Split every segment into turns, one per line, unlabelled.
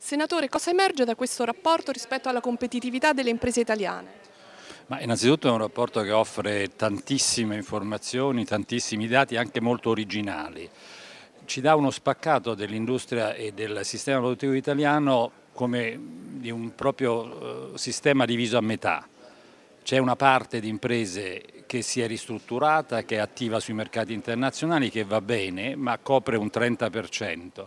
Senatore, cosa emerge da questo rapporto rispetto alla competitività delle imprese italiane? Ma innanzitutto è un rapporto che offre tantissime informazioni, tantissimi dati, anche molto originali. Ci dà uno spaccato dell'industria e del sistema produttivo italiano come di un proprio eh, sistema diviso a metà. C'è una parte di imprese che si è ristrutturata, che è attiva sui mercati internazionali, che va bene, ma copre un 30%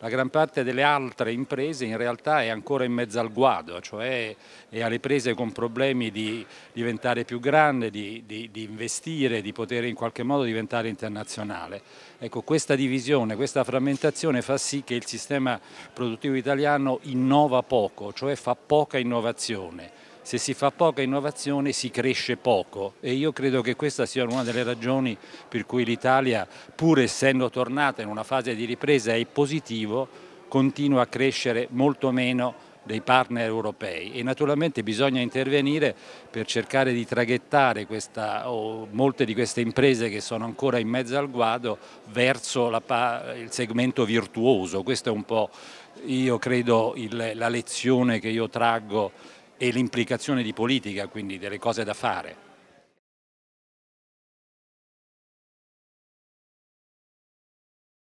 la gran parte delle altre imprese in realtà è ancora in mezzo al guado, cioè è alle prese con problemi di diventare più grande, di, di, di investire, di poter in qualche modo diventare internazionale. Ecco, questa divisione, questa frammentazione fa sì che il sistema produttivo italiano innova poco, cioè fa poca innovazione se si fa poca innovazione si cresce poco e io credo che questa sia una delle ragioni per cui l'Italia, pur essendo tornata in una fase di ripresa e positivo, continua a crescere molto meno dei partner europei e naturalmente bisogna intervenire per cercare di traghettare questa, molte di queste imprese che sono ancora in mezzo al guado verso la, il segmento virtuoso. Questa è un po', io credo, il, la lezione che io traggo e l'implicazione di politica, quindi delle cose da fare.